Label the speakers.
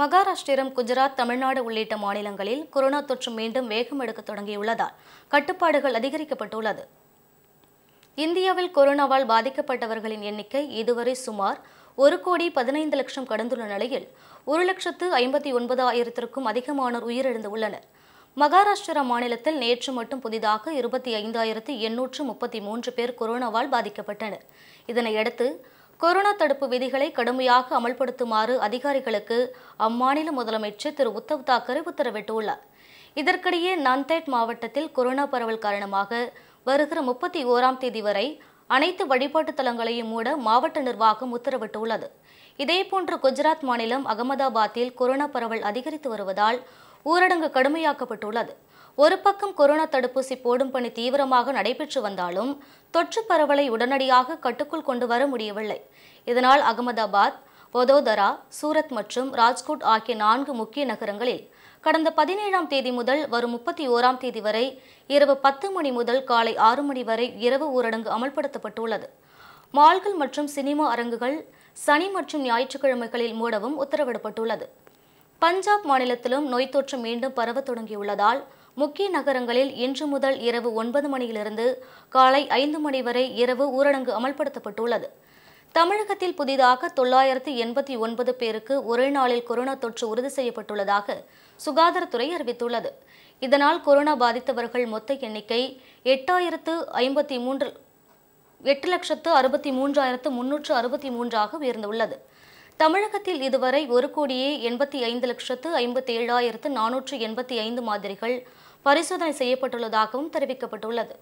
Speaker 1: மகாராஷ்டிரம் குஜராத் தமிழ்நாடு உள்ளிட்ட மாநிலங்களில் கொரோனா தொற்று மீண்டும் வேகம் எடுக்க தொடங்கியுள்ளதால் கட்டுப்பாடுகள் அதிகரிக்கப்பட்டுள்ளது இந்தியாவில் கொரோனாவால் பாதிக்கப்பட்டவர்களின் எண்ணிக்கை இதுவரை சுமார் ஒரு கோடி பதினைந்து லட்சம் கடந்துள்ள நிலையில் ஒரு லட்சத்து ஐம்பத்தி ஒன்பதாயிரத்திற்கும் அதிகமானோர் உயிரிழந்து மகாராஷ்டிர மாநிலத்தில் நேற்று மட்டும் புதிதாக இருபத்தி ஐந்தாயிரத்து எண்ணூற்று முப்பத்தி மூன்று பேர் கொரோனாவால் பாதிக்கப்பட்டனர் இதனையடுத்து கொரோனா தடுப்பு விதிகளை கடுமையாக அமல்படுத்துமாறு அதிகாரிகளுக்கு அம்மாநில முதலமைச்சர் திரு உத்தவ் தாக்கரே உத்தரவிட்டுள்ளார் இதற்கிடையே நந்தேட் மாவட்டத்தில் கொரோனா பரவல் காரணமாக வருகிற முப்பத்தி ஓராம் தேதி வரை அனைத்து வழிபாட்டு தலங்களையும் மூட மாவட்ட நிர்வாகம் உத்தரவிட்டுள்ளது இதேபோன்று குஜராத் மாநிலம் அகமதாபாத்தில் கொரோனா பரவல் அதிகரித்து வருவதால் ஊரடங்கு கடுமையாக்கப்பட்டுள்ளது ஒரு பக்கம் கொரோனா தடுப்பூசி போடும் பணி தீவிரமாக நடைபெற்று வந்தாலும் தொற்று பரவலை உடனடியாக கட்டுக்குள் கொண்டு வர முடியவில்லை இதனால் அகமதாபாத் வதோதரா சூரத் மற்றும் ராஜ்கோட் ஆகிய நான்கு முக்கிய நகரங்களில் கடந்த பதினேழாம் தேதி முதல் வரும் முப்பத்தி ஓராம் தேதி வரை இரவு பத்து மணி முதல் காலை ஆறு மணி வரை இரவு ஊரடங்கு அமல்படுத்தப்பட்டுள்ளது மால்கள் மற்றும் சினிமா அரங்குகள் சனி மற்றும் ஞாயிற்றுக்கிழமைகளில் மூடவும் உத்தரவிடப்பட்டுள்ளது பஞ்சாப் மாநிலத்திலும் நோய் தொற்று மீண்டும் பரவ தொடங்கியுள்ளதால் முக்கிய நகரங்களில் இன்று முதல் இரவு ஒன்பது மணியிலிருந்து காலை ஐந்து மணி வரை இரவு ஊரடங்கு அமல்படுத்தப்பட்டுள்ளது தமிழகத்தில் புதிதாக தொள்ளாயிரத்து எண்பத்தி ஒன்பது பேருக்கு ஒரே நாளில் கொரோனா தொற்று உறுதி செய்யப்பட்டுள்ளதாக சுகாதாரத்துறை அறிவித்துள்ளது இதனால் கொரோனா பாதித்தவர்கள் மொத்த எண்ணிக்கை எட்டாயிரத்து ஐம்பத்தி மூன்று எட்டு லட்சத்து அறுபத்தி மூன்றாயிரத்து முன்னூற்று அறுபத்தி மூன்றாக உயர்ந்துள்ளது தமிழகத்தில் இதுவரை ஒரு கோடியே எண்பத்தி ஐந்து லட்சத்து ஐம்பத்தி ஏழாயிரத்து நானூற்று எண்பத்தி ஐந்து மாதிரிகள் பரிசோதனை செய்யப்பட்டுள்ளதாகவும் தெரிவிக்கப்பட்டுள்ளது